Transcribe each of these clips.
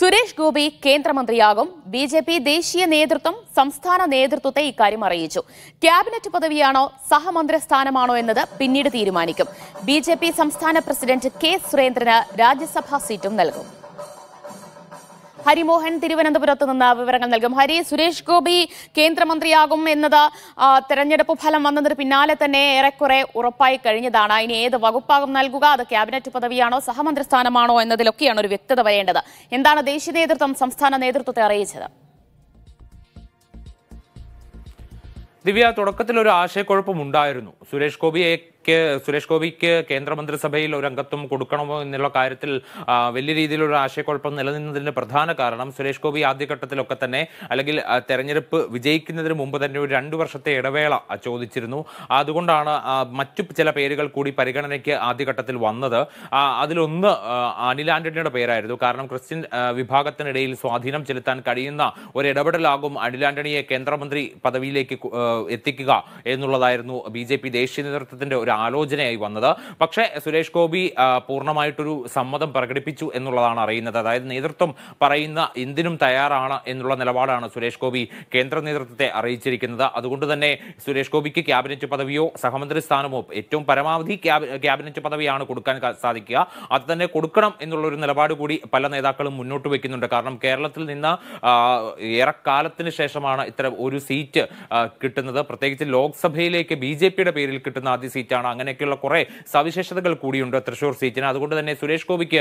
സുരേഷ് ഗോപി കേന്ദ്രമന്ത്രിയാകും B J P ദേശീയ നേതൃത്വം സംസ്ഥാന നേതൃത്വത്തെ ഇക്കാര്യം അറിയിച്ചു ക്യാബിനറ്റ് പദവിയാണോ സഹമന്ത്രി സ്ഥാനമാണോ എന്നത് പിന്നീട് തീരുമാനിക്കും ബി സംസ്ഥാന പ്രസിഡന്റ് കെ സുരേന്ദ്രന് രാജ്യസഭാ സീറ്റും നൽകും ഹരിമോഹൻ തിരുവനന്തപുരത്ത് നിന്ന് വിവരങ്ങൾ നൽകും ഹരി സുരേഷ് ഗോപി കേന്ദ്രമന്ത്രിയാകും എന്നത് തെരഞ്ഞെടുപ്പ് ഫലം വന്നതിന് പിന്നാലെ തന്നെ ഏറെക്കുറെ ഉറപ്പായി കഴിഞ്ഞതാണ് ഇനി ഏത് വകുപ്പാകും നൽകുക അത് ക്യാബിനറ്റ് പദവിയാണോ സഹമന്ത്രി സ്ഥാനമാണോ എന്നതിലൊക്കെയാണ് ഒരു വ്യക്തത വരേണ്ടത് എന്താണ് ദേശീയ നേതൃത്വം സംസ്ഥാന നേതൃത്വത്തെ അറിയിച്ചത് ദിവ്യ തുടക്കത്തിൽ ഒരു ആശയക്കുഴപ്പമുണ്ടായിരുന്നു ഉണ്ടായിരുന്നു സുരേഷ് ഗോപിയെ ഗോപിക്ക് സുരേഷ് ഗോപിക്ക് കേന്ദ്രമന്ത്രിസഭയിൽ ഒരു അംഗത്വം കൊടുക്കണമോ എന്നുള്ള കാര്യത്തിൽ വലിയ രീതിയിലുള്ള ആശയക്കുഴപ്പം നിലനിന്നതിന്റെ പ്രധാന കാരണം സുരേഷ് ഗോപി ആദ്യഘട്ടത്തിലൊക്കെ തന്നെ അല്ലെങ്കിൽ തെരഞ്ഞെടുപ്പ് വിജയിക്കുന്നതിന് മുമ്പ് തന്നെ ഒരു രണ്ടു വർഷത്തെ ഇടവേള ചോദിച്ചിരുന്നു അതുകൊണ്ടാണ് മറ്റു ചില പേരുകൾ കൂടി പരിഗണനയ്ക്ക് ആദ്യഘട്ടത്തിൽ വന്നത് അതിലൊന്ന് അനിൽ ആന്റണിയുടെ പേരായിരുന്നു കാരണം ക്രിസ്ത്യൻ വിഭാഗത്തിനിടയിൽ സ്വാധീനം ചെലുത്താൻ കഴിയുന്ന ഒരു ഇടപെടലാകും അനിൽ ആന്റണിയെ കേന്ദ്രമന്ത്രി പദവിയിലേക്ക് എത്തിക്കുക എന്നുള്ളതായിരുന്നു ബി ദേശീയ നേതൃത്വത്തിന്റെ ഒരു ആലോചനയായി വന്നത് പക്ഷേ സുരേഷ് ഗോപി പൂർണ്ണമായിട്ടൊരു സമ്മതം പ്രകടിപ്പിച്ചു എന്നുള്ളതാണ് അറിയുന്നത് അതായത് നേതൃത്വം പറയുന്ന എന്തിനും തയ്യാറാണ് എന്നുള്ള നിലപാടാണ് സുരേഷ് ഗോപി കേന്ദ്ര നേതൃത്വത്തെ അറിയിച്ചിരിക്കുന്നത് അതുകൊണ്ട് തന്നെ സുരേഷ് ഗോപിക്ക് ക്യാബിനറ്റ് പദവിയോ സഹമന്ത്രി സ്ഥാനമോ ഏറ്റവും പരമാവധി ക്യാബിനറ്റ് പദവിയാണ് കൊടുക്കാൻ സാധിക്കുക അത് തന്നെ കൊടുക്കണം എന്നുള്ള ഒരു നിലപാട് കൂടി പല നേതാക്കളും മുന്നോട്ട് വയ്ക്കുന്നുണ്ട് കാരണം കേരളത്തിൽ നിന്ന് ഏറെക്കാലത്തിന് ശേഷമാണ് ഇത്തരം ഒരു സീറ്റ് കിട്ടുന്നത് പ്രത്യേകിച്ച് ലോക്സഭയിലേക്ക് ബി പേരിൽ കിട്ടുന്ന ആദ്യ സീറ്റാണ് കൂടിയാണ് അങ്ങനെയൊക്കെയുള്ള കുറേ സവിശേഷതകൾ കൂടിയുണ്ട് തൃശൂർ സീറ്റിന് അതുകൊണ്ട് തന്നെ സുരേഷ് ഗോപിക്ക്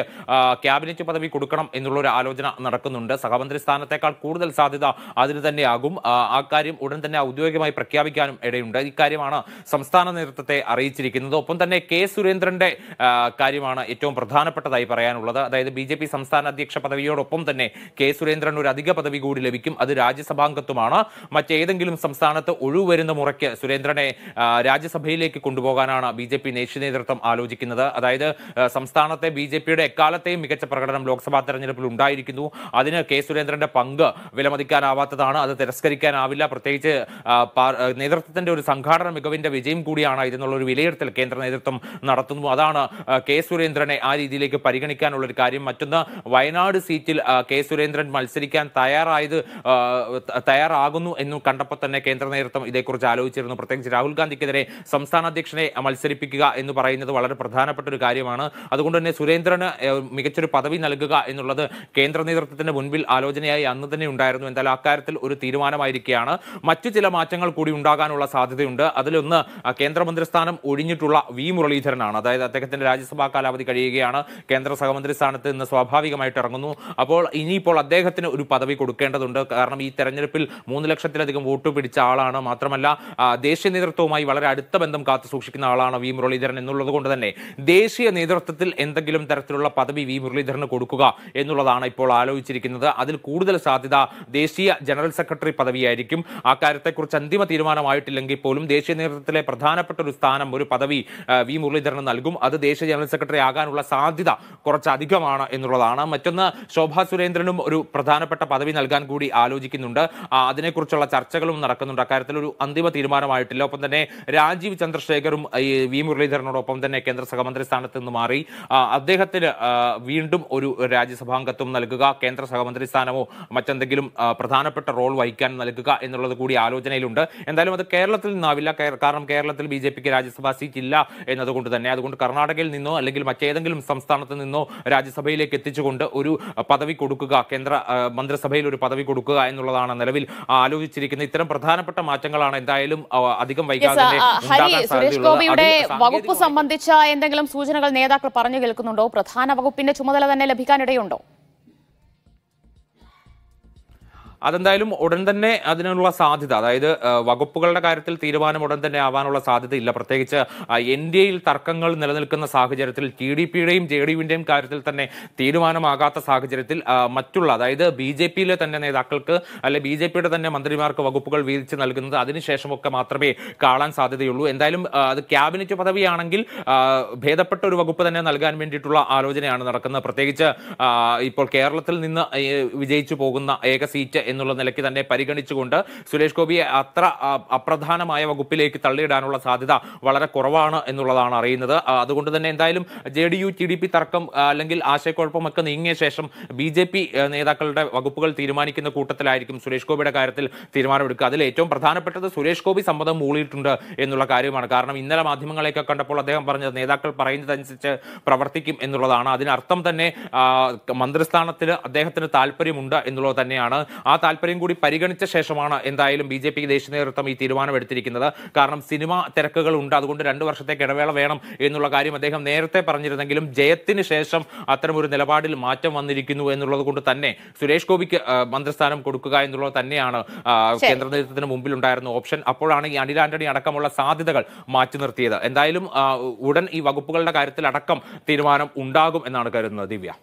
ക്യാബിനറ്റ് പദവി കൊടുക്കണം എന്നുള്ള ഒരു ആലോചന നടക്കുന്നുണ്ട് സഹമന്ത്രി സ്ഥാനത്തേക്കാൾ കൂടുതൽ സാധ്യത അതിന് തന്നെയാകും ആ കാര്യം ഉടൻ തന്നെ ഔദ്യോഗികമായി പ്രഖ്യാപിക്കാനും ഇടയുണ്ട് ഇക്കാര്യമാണ് സംസ്ഥാന നേതൃത്വത്തെ അറിയിച്ചിരിക്കുന്നത് ഒപ്പം തന്നെ കെ സുരേന്ദ്രന്റെ കാര്യമാണ് ഏറ്റവും പ്രധാനപ്പെട്ടതായി പറയാനുള്ളത് അതായത് ബി ജെ പി സംസ്ഥാന അധ്യക്ഷ പദവിയോടൊപ്പം തന്നെ കെ സുരേന്ദ്രൻ ഒരു അധിക പദവി കൂടി ലഭിക്കും അത് രാജ്യസഭാംഗത്വമാണ് മറ്റേതെങ്കിലും സംസ്ഥാനത്ത് ഒഴിവ് വരുന്ന മുറയ്ക്ക് സുരേന്ദ്രനെ രാജ്യസഭയിലേക്ക് കൊണ്ടുപോകാൻ നടത്താനാണ് ബി ജെ പി ദേശീയ നേതൃത്വം ആലോചിക്കുന്നത് അതായത് സംസ്ഥാനത്തെ ബി ജെ പിയുടെ എക്കാലത്തെയും മികച്ച പ്രകടനം ലോക്സഭാ തെരഞ്ഞെടുപ്പിൽ ഉണ്ടായിരിക്കുന്നു അതിന് കെ സുരേന്ദ്രന്റെ പങ്ക് വിലമതിക്കാനാവാത്തതാണ് അത് തിരസ്കരിക്കാനാവില്ല പ്രത്യേകിച്ച് നേതൃത്വത്തിന്റെ ഒരു സംഘാടന മികവിന്റെ വിജയം കൂടിയാണ് ഇതെന്നുള്ള ഒരു വിലയിരുത്തൽ കേന്ദ്ര നേതൃത്വം നടത്തുന്നു അതാണ് കെ സുരേന്ദ്രനെ ആ രീതിയിലേക്ക് പരിഗണിക്കാനുള്ള ഒരു കാര്യം മറ്റൊന്ന് വയനാട് സീറ്റിൽ കെ സുരേന്ദ്രൻ മത്സരിക്കാൻ തയ്യാറായത് തയ്യാറാകുന്നു എന്ന് കണ്ടപ്പോൾ തന്നെ കേന്ദ്ര നേതൃത്വം ഇതേക്കുറിച്ച് ആലോചിച്ചിരുന്നു പ്രത്യേകിച്ച് രാഹുൽ ഗാന്ധിക്കെതിരെ സംസ്ഥാന അധ്യക്ഷനെ മത്സരിപ്പിക്കുക എന്ന് പറയുന്നത് വളരെ പ്രധാനപ്പെട്ട ഒരു കാര്യമാണ് അതുകൊണ്ട് തന്നെ സുരേന്ദ്രന് മികച്ചൊരു പദവി നൽകുക എന്നുള്ളത് കേന്ദ്ര നേതൃത്വത്തിന്റെ മുൻപിൽ ആലോചനയായി അന്ന് തന്നെ ഉണ്ടായിരുന്നു എന്തായാലും അക്കാര്യത്തിൽ ഒരു തീരുമാനമായിരിക്കുകയാണ് മറ്റു ചില മാറ്റങ്ങൾ കൂടി ഉണ്ടാകാനുള്ള സാധ്യതയുണ്ട് അതിലൊന്ന് കേന്ദ്രമന്ത്രി സ്ഥാനം ഒഴിഞ്ഞിട്ടുള്ള വി മുരളീധരനാണ് അതായത് അദ്ദേഹത്തിന്റെ രാജ്യസഭാ കാലാവധി കഴിയുകയാണ് കേന്ദ്ര സഹമന്ത്രി സ്ഥാനത്ത് നിന്ന് സ്വാഭാവികമായിട്ട് ഇറങ്ങുന്നു അപ്പോൾ ഇനിയിപ്പോൾ അദ്ദേഹത്തിന് ഒരു പദവി കൊടുക്കേണ്ടതുണ്ട് കാരണം ഈ തെരഞ്ഞെടുപ്പിൽ മൂന്ന് ലക്ഷത്തിലധികം വോട്ട് പിടിച്ച ആളാണ് മാത്രമല്ല ദേശീയ നേതൃത്വവുമായി വളരെ അടുത്ത ബന്ധം കാത്തു സൂക്ഷിക്കുന്ന ആളാണ് വി മുരളീധരൻ എന്നുള്ളത് കൊണ്ട് തന്നെ ദേശീയ നേതൃത്വത്തിൽ എന്തെങ്കിലും തരത്തിലുള്ള പദവി വി മുരളീധരന് കൊടുക്കുക എന്നുള്ളതാണ് ഇപ്പോൾ ആലോചിച്ചിരിക്കുന്നത് അതിൽ കൂടുതൽ സാധ്യത ദേശീയ ജനറൽ സെക്രട്ടറി പദവിയായിരിക്കും ആ കാര്യത്തെക്കുറിച്ച് അന്തിമ തീരുമാനമായിട്ടില്ലെങ്കിൽ പോലും ദേശീയ നേതൃത്വത്തിലെ പ്രധാനപ്പെട്ട ഒരു സ്ഥാനം ഒരു പദവി വി മുരളീധരന് നൽകും അത് ദേശീയ ജനറൽ സെക്രട്ടറി ആകാനുള്ള സാധ്യത കുറച്ചധികമാണ് എന്നുള്ളതാണ് മറ്റൊന്ന് ശോഭാ സുരേന്ദ്രനും ഒരു പ്രധാനപ്പെട്ട പദവി നൽകാൻ കൂടി ആലോചിക്കുന്നുണ്ട് അതിനെക്കുറിച്ചുള്ള ചർച്ചകളും നടക്കുന്നുണ്ട് അക്കാര്യത്തിൽ ഒരു അന്തിമ തീരുമാനമായിട്ടില്ല ഒപ്പം തന്നെ രാജീവ് ചന്ദ്രശേഖറും ഈ വി മുരളീധരനോടൊപ്പം തന്നെ കേന്ദ്ര സഹമന്ത്രി സ്ഥാനത്ത് നിന്ന് മാറി അദ്ദേഹത്തിന് വീണ്ടും ഒരു രാജ്യസഭാംഗത്വം നൽകുക കേന്ദ്ര സഹമന്ത്രി സ്ഥാനമോ മറ്റെന്തെങ്കിലും പ്രധാനപ്പെട്ട റോൾ വഹിക്കാൻ നൽകുക എന്നുള്ളത് കൂടി ആലോചനയിലുണ്ട് എന്തായാലും അത് കേരളത്തിൽ നിന്നാവില്ല കാരണം കേരളത്തിൽ ബി ജെ പിക്ക് രാജ്യസഭാ സീറ്റ് ഇല്ല എന്നതുകൊണ്ട് തന്നെ അതുകൊണ്ട് കർണാടകയിൽ നിന്നോ അല്ലെങ്കിൽ മറ്റേതെങ്കിലും സംസ്ഥാനത്ത് നിന്നോ രാജ്യസഭയിലേക്ക് എത്തിച്ചുകൊണ്ട് ഒരു പദവി കൊടുക്കുക കേന്ദ്ര മന്ത്രിസഭയിൽ ഒരു പദവി കൊടുക്കുക എന്നുള്ളതാണ് നിലവിൽ ആലോചിച്ചിരിക്കുന്നത് ഇത്തരം പ്രധാനപ്പെട്ട മാറ്റങ്ങളാണ് എന്തായാലും അധികം വൈകാതെ പദ്ധതിയുടെ വകുപ്പ് സംബന്ധിച്ച എന്തെങ്കിലും സൂചനകൾ നേതാക്കൾ പറഞ്ഞു കേൾക്കുന്നുണ്ടോ പ്രധാന വകുപ്പിന്റെ ചുമതല തന്നെ ലഭിക്കാനിടയുണ്ടോ അതെന്തായാലും ഉടൻ തന്നെ അതിനുള്ള സാധ്യത അതായത് വകുപ്പുകളുടെ കാര്യത്തിൽ തീരുമാനം ഉടൻ തന്നെ ആവാനുള്ള സാധ്യത ഇല്ല പ്രത്യേകിച്ച് എൻ ഡി എയിൽ തർക്കങ്ങൾ നിലനിൽക്കുന്ന സാഹചര്യത്തിൽ ടി ഡി പിയുടെയും ജെ ഡി യുവിൻ്റെയും കാര്യത്തിൽ തന്നെ തീരുമാനമാകാത്ത സാഹചര്യത്തിൽ മറ്റുള്ള അതായത് ബി ജെ പിയിലെ തന്നെ നേതാക്കൾക്ക് അല്ലെ ബി ജെ പിയുടെ തന്നെ മന്ത്രിമാർക്ക് വകുപ്പുകൾ വീതിച്ച് നൽകുന്നത് അതിനുശേഷമൊക്കെ മാത്രമേ കാണാൻ സാധ്യതയുള്ളൂ എന്തായാലും അത് ക്യാബിനറ്റ് പദവിയാണെങ്കിൽ ഭേദപ്പെട്ട ഒരു വകുപ്പ് തന്നെ നൽകാൻ വേണ്ടിയിട്ടുള്ള ആലോചനയാണ് നടക്കുന്നത് പ്രത്യേകിച്ച് ഇപ്പോൾ കേരളത്തിൽ നിന്ന് വിജയിച്ചു പോകുന്ന ഏക സീറ്റ് എന്നുള്ള നിലയ്ക്ക് തന്നെ പരിഗണിച്ചുകൊണ്ട് സുരേഷ് ഗോപിയെ അത്ര അപ്രധാനമായ വകുപ്പിലേക്ക് തള്ളിയിടാനുള്ള സാധ്യത വളരെ കുറവാണ് എന്നുള്ളതാണ് അറിയുന്നത് അതുകൊണ്ട് തന്നെ എന്തായാലും J D U T D P തർക്കം അല്ലെങ്കിൽ ആശയക്കുഴപ്പമൊക്കെ നീങ്ങിയ ശേഷം ബി ജെ പി നേതാക്കളുടെ വകുപ്പുകൾ തീരുമാനിക്കുന്ന കൂട്ടത്തിലായിരിക്കും സുരേഷ് ഗോപിയുടെ കാര്യത്തിൽ തീരുമാനമെടുക്കുക അതിൽ ഏറ്റവും പ്രധാനപ്പെട്ടത് സുരേഷ് ഗോപി സമ്മതം മൂളിയിട്ടുണ്ട് എന്നുള്ള കാര്യമാണ് കാരണം ഇന്നലെ മാധ്യമങ്ങളെയൊക്കെ കണ്ടപ്പോൾ അദ്ദേഹം പറഞ്ഞത് നേതാക്കൾ പറയുന്നതനുസരിച്ച് പ്രവർത്തിക്കും എന്നുള്ളതാണ് അതിനർത്ഥം തന്നെ മന്ത്രിസ്ഥാനത്തിന് അദ്ദേഹത്തിന് താല്പര്യമുണ്ട് എന്നുള്ളത് തന്നെയാണ് ആ താല്പര്യം കൂടി പരിഗണിച്ച ശേഷമാണ് എന്തായാലും ബി ജെ പി ദേശീയ നേതൃത്വം ഈ തീരുമാനം എടുത്തിരിക്കുന്നത് കാരണം സിനിമ തിരക്കുകൾ ഉണ്ട് അതുകൊണ്ട് രണ്ട് വർഷത്തേക്ക് ഇടവേള വേണം എന്നുള്ള കാര്യം അദ്ദേഹം നേരത്തെ പറഞ്ഞിരുന്നെങ്കിലും ജയത്തിന് ശേഷം അത്തരമൊരു നിലപാടിൽ മാറ്റം വന്നിരിക്കുന്നു എന്നുള്ളത് കൊണ്ട് തന്നെ സുരേഷ് ഗോപിക്ക് മന്ത്രിസ്ഥാനം കൊടുക്കുക എന്നുള്ളത് തന്നെയാണ് കേന്ദ്ര നേതൃത്വത്തിന് മുമ്പിൽ ഉണ്ടായിരുന്ന ഓപ്ഷൻ അപ്പോഴാണ് ഈ അനിൽ ആന്റണി അടക്കമുള്ള സാധ്യതകൾ മാറ്റി നിർത്തിയത് എന്തായാലും ഉടൻ ഈ വകുപ്പുകളുടെ കാര്യത്തിൽ അടക്കം തീരുമാനം ഉണ്ടാകും എന്നാണ് കരുതുന്നത് ദിവ്യ